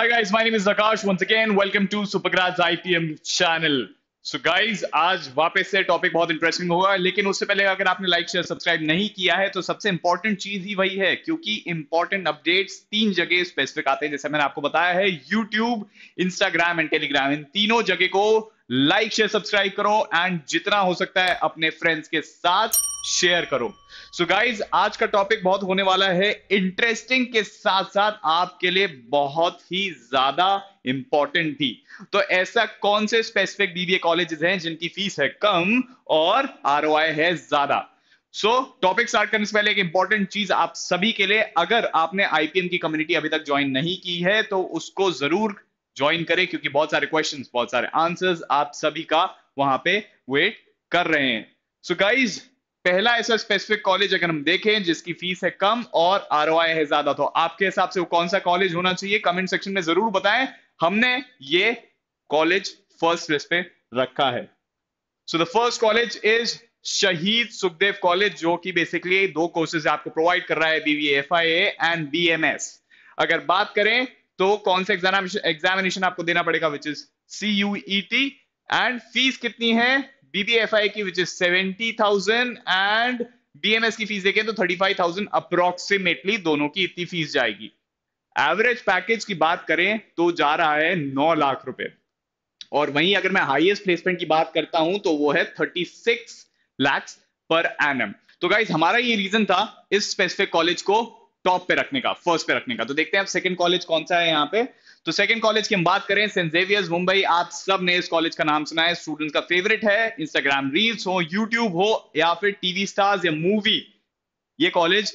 Hi guys, my name is Akash. Once again, welcome to Supergrad's IPM channel. So so guys आज वापस से topic बहुत interesting होगा लेकिन उससे पहले अगर आपने लाइक शेयर सब्सक्राइब नहीं किया है तो सबसे इंपॉर्टेंट चीज ही वही है क्योंकि इंपॉर्टेंट अपडेट्स तीन जगह स्पेसिफिक आते हैं जैसे मैंने आपको बताया है यूट्यूब इंस्टाग्राम एंड टेलीग्राम इन तीनों जगह को लाइक शेयर सब्सक्राइब करो एंड जितना हो सकता है अपने फ्रेंड्स के साथ शेयर करो सो गाइज आज का टॉपिक बहुत होने वाला है इंटरेस्टिंग के साथ साथ आपके लिए बहुत ही ज्यादा इंपॉर्टेंट भी तो ऐसा कौन से स्पेसिफिक बीबीए कॉलेजेस हैं जिनकी फीस है कम और आर है ज्यादा सो टॉपिक स्टार्ट करने से पहले एक इंपॉर्टेंट चीज आप सभी के लिए अगर आपने आईपीएम की कम्युनिटी अभी तक ज्वाइन नहीं की है तो उसको जरूर ज्वाइन करें क्योंकि बहुत सारे क्वेश्चंस बहुत सारे आंसर्स आप सभी का वहां पे वेट कर रहे हैं सो so, गाइज पहला ऐसा स्पेसिफिक कॉलेज अगर हम देखें जिसकी फीस है कम और आर है ज्यादा तो आपके हिसाब से वो कौन सा कॉलेज होना चाहिए कमेंट सेक्शन में जरूर बताएं हमने ये कॉलेज फर्स्ट लिस्ट पे रखा है so the first college is Shaheed Sukhdev college जो कि बेसिकली दो कोर्सेज आपको प्रोवाइड कर रहा है बीवी एफ एंड बी अगर बात करें तो कौन सा एग्जामिनेशन आपको देना पड़ेगा which is C and fees कितनी है बीबीएफआई की which is seventy thousand and BMS की फीस देखें तो थर्टी फाइव थाउजेंड अप्रोक्सीमेटली दोनों की इतनी फीस जाएगी एवरेज पैकेज की बात करें तो जा रहा है नौ लाख रुपए और वहीं अगर मैं हाईएस्ट प्लेसमेंट की बात करता हूं तो वो है थर्टी सिक्स लैक्स पर एन तो गाइज हमारा ये रीजन था इस स्पेसिफिक कॉलेज को टॉप पे रखने का फर्स्ट पे रखने का तो देखते हैं अब सेकंड कॉलेज कौन सा है यहाँ पे तो सेकंड कॉलेज की हम बात करें सेंट जेवियर्स मुंबई आप सब ने इस कॉलेज का नाम सुना है स्टूडेंट का फेवरेट है इंस्टाग्राम रील्स हो यूट्यूब हो या फिर टीवी स्टार्स या मूवी ये कॉलेज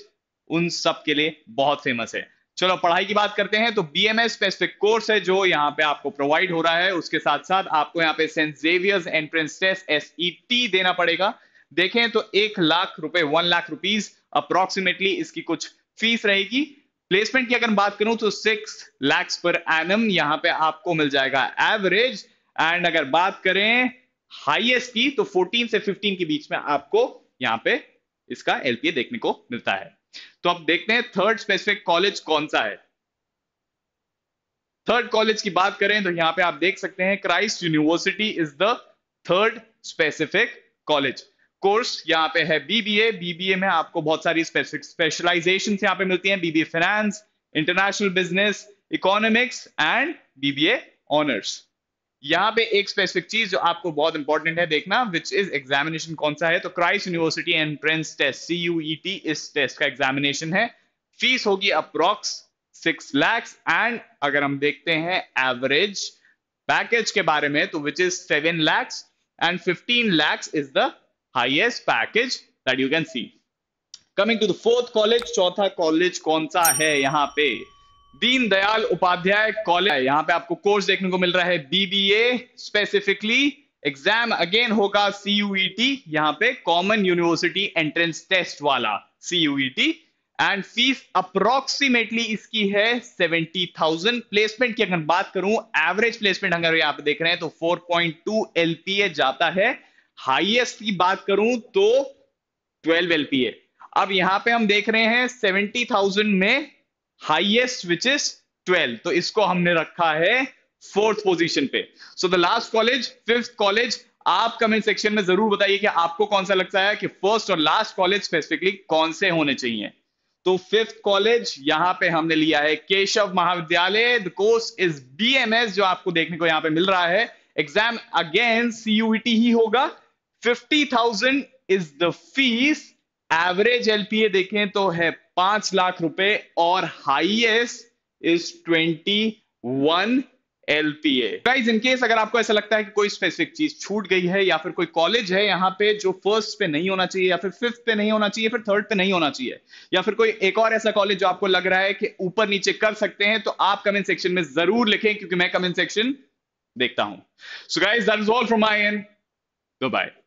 उन सब के लिए बहुत फेमस है चलो पढ़ाई की बात करते हैं तो B M S specific course है जो यहाँ पे आपको प्रोवाइड हो रहा है उसके साथ साथ आपको यहाँ पे Saint Xavier's entrance test S T देना पड़ेगा देखें तो एक लाख रुपए वन लाख रुपीज अप्रोक्सीमेटली इसकी कुछ फीस रहेगी प्लेसमेंट की अगर बात करूं तो सिक्स लैक्स पर एनम यहां पे आपको मिल जाएगा एवरेज एंड अगर बात करें हाईएस्ट की तो 14 से 15 के बीच में आपको यहां पे इसका एलपीए देखने को मिलता है तो अब देखते हैं थर्ड स्पेसिफिक कॉलेज कौन सा है थर्ड कॉलेज की बात करें तो यहां पे आप देख सकते हैं Christ University is the third specific college course यहाँ पे है बीबीए बीबीए में आपको बहुत सारी स्पेसिफिक स्पेशलाइजेशन यहाँ पे मिलती हैं BBA finance international business economics and BBA honours यहाँ पे एक स्पेसिफिक चीज जो आपको बहुत इंपॉर्टेंट है देखना विच इज एग्जामिनेशन कौन सा है तो Christ University entrance test C U T इस टेस्ट का एग्जामिनेशन है फीस होगी अप्रोक्स सिक्स लैक्स एंड अगर हम देखते हैं एवरेज पैकेज के बारे में तो which is seven lakhs and fifteen lakhs is the highest package that you can see coming to the fourth college चौथा कॉलेज कौन सा है यहाँ पे दीनदयाल उपाध्याय कॉलेज यहाँ पे आपको कोर्स देखने को मिल रहा है बीबीए स्पेसिफिकली एग्जाम अगेन होगा सीयूईटी e यहाँ पे कॉमन यूनिवर्सिटी एंट्रेंस टेस्ट वाला सीयूईटी एंड फीस अप्रोक्सीमेटली इसकी है सेवेंटी थाउजेंड प्लेसमेंट की अगर बात करूं एवरेज प्लेसमेंट अगर यहाँ पे देख रहे हैं तो फोर पॉइंट टू ए जाता है हाईएस्ट की बात करूं तो 12 एलपीए अब यहां पे हम देख रहे हैं 70,000 में हाईएस्ट विच इज 12 तो इसको हमने रखा है फोर्थ पोजीशन पे so the last college fifth college आप कमेंट सेक्शन में जरूर बताइए कि आपको कौन सा लगता है कि फर्स्ट और लास्ट कॉलेज स्पेसिफिकली कौन से होने चाहिए तो फिफ्थ कॉलेज यहां पे हमने लिया है केशव महाविद्यालय द कोर्स इज बीएमएस जो आपको देखने को यहां पे मिल रहा है एग्जाम अगेन सीयूईटी ही होगा fifty thousand is the fees average LPA देखें तो है पांच लाख रुपए और highest is twenty one LPA guys in case अगर आपको ऐसा लगता है कि कोई स्पेसिफिक चीज छूट गई है या फिर कोई कॉलेज है यहाँ पे जो फर्स्ट पे नहीं होना चाहिए या फिर फिफ्थ पे नहीं होना चाहिए फिर थर्ड पे नहीं होना चाहिए या फिर कोई एक और ऐसा कॉलेज जो आपको लग रहा है कि ऊपर नीचे कर सकते हैं तो आप कमेंट सेक्शन में जरूर लिखें क्योंकि मैं कमेंट सेक्शन देखता हूं so guys that is all from my end bye